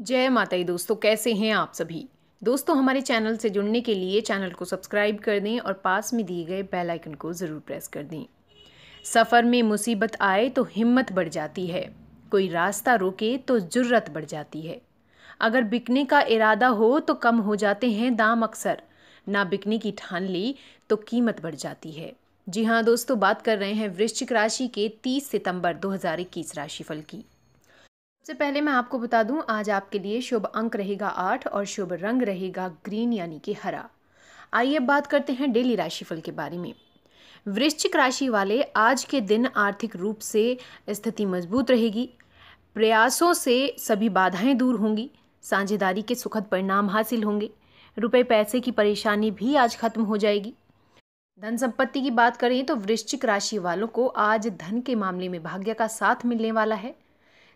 जय माता दोस्तों कैसे हैं आप सभी दोस्तों हमारे चैनल से जुड़ने के लिए चैनल को सब्सक्राइब कर दें और पास में दिए गए बेल आइकन को ज़रूर प्रेस कर दें सफ़र में मुसीबत आए तो हिम्मत बढ़ जाती है कोई रास्ता रोके तो जुर्रत बढ़ जाती है अगर बिकने का इरादा हो तो कम हो जाते हैं दाम अक्सर ना बिकने की ठान ली तो कीमत बढ़ जाती है जी हाँ दोस्तों बात कर रहे हैं वृश्चिक राशि के 30 सितंबर 2021 राशिफल की सबसे पहले मैं आपको बता दूं आज आपके लिए शुभ अंक रहेगा आठ और शुभ रंग रहेगा ग्रीन यानी कि हरा आइए अब बात करते हैं डेली राशिफल के बारे में वृश्चिक राशि वाले आज के दिन आर्थिक रूप से स्थिति मजबूत रहेगी प्रयासों से सभी बाधाएं दूर होंगी साझेदारी के सुखद परिणाम हासिल होंगे रुपए पैसे की परेशानी भी आज खत्म हो जाएगी धन संपत्ति की बात करें तो वृश्चिक राशि वालों को आज धन के मामले में भाग्य का साथ मिलने वाला है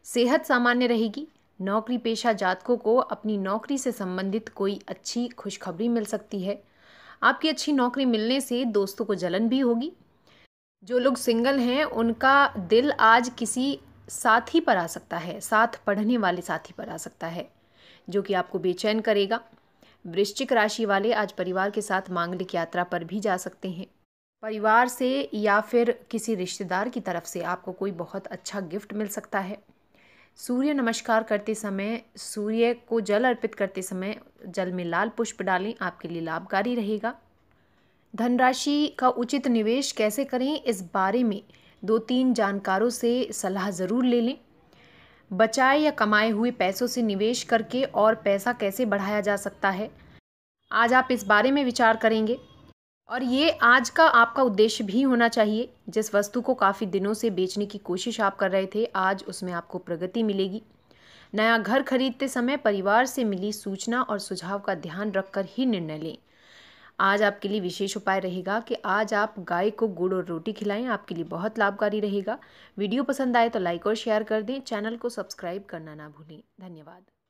सेहत सामान्य रहेगी नौकरी पेशा जातकों को अपनी नौकरी से संबंधित कोई अच्छी खुशखबरी मिल सकती है आपकी अच्छी नौकरी मिलने से दोस्तों को जलन भी होगी जो लोग सिंगल हैं उनका दिल आज किसी साथी पर आ सकता है साथ पढ़ने वाले साथी पर आ सकता है जो कि आपको बेचैन करेगा वृश्चिक राशि वाले आज परिवार के साथ मांगलिक यात्रा पर भी जा सकते हैं परिवार से या फिर किसी रिश्तेदार की तरफ से आपको कोई बहुत अच्छा गिफ्ट मिल सकता है सूर्य नमस्कार करते समय सूर्य को जल अर्पित करते समय जल में लाल पुष्प डालें आपके लिए लाभकारी रहेगा धनराशि का उचित निवेश कैसे करें इस बारे में दो तीन जानकारों से सलाह ज़रूर ले लें बचाए या कमाए हुए पैसों से निवेश करके और पैसा कैसे बढ़ाया जा सकता है आज आप इस बारे में विचार करेंगे और ये आज का आपका उद्देश्य भी होना चाहिए जिस वस्तु को काफ़ी दिनों से बेचने की कोशिश आप कर रहे थे आज उसमें आपको प्रगति मिलेगी नया घर खरीदते समय परिवार से मिली सूचना और सुझाव का ध्यान रखकर ही निर्णय लें आज आपके लिए विशेष उपाय रहेगा कि आज आप गाय को गुड़ और रोटी खिलाएं आपके लिए बहुत लाभकारी रहेगा वीडियो पसंद आए तो लाइक और शेयर कर दें चैनल को सब्सक्राइब करना ना भूलें धन्यवाद